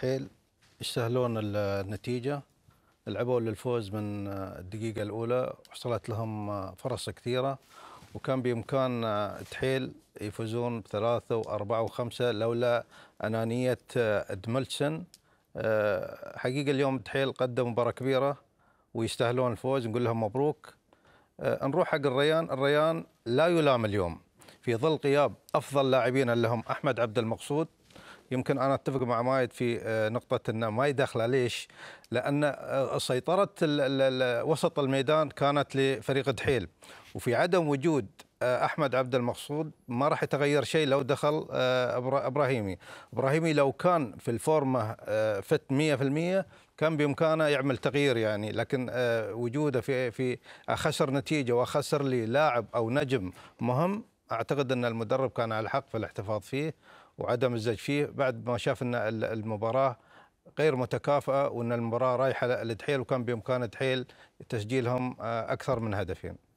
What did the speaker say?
حيل يستاهلون النتيجه لعبوا للفوز من آه، الدقيقه الاولى وحصلت لهم آه، فرص كثيره وكان بامكان آه، تحيل يفوزون بثلاثه واربعه وخمسه لولا انانيه دملتسن حقيقه اليوم تحيل قدم مباراه كبيره ويستاهلون الفوز نقول لهم مبروك نروح حق الريان الريان لا يلام اليوم في ظل غياب افضل لاعبين اللي هم احمد عبد المقصود يمكن انا اتفق مع مايد في آه، نقطه انه ما يدخله ليش؟ لان آه، سيطره وسط الميدان كانت لفريق دحيل وفي عدم وجود آه، احمد عبد المقصود ما راح يتغير شيء لو دخل ابراهيمي، ابراهيمي لو كان في الفورمه فت 100% كان بامكانه يعمل تغيير يعني لكن وجوده في في اخسر نتيجه واخسر لي لاعب او نجم مهم اعتقد ان المدرب كان على الحق في الاحتفاظ فيه وعدم الزج فيه بعد ما شاف ان المباراه غير متكافئه وان المباراه رايحه للتحيل وكان بامكان دحيل تسجيلهم آه، اكثر من هدفين.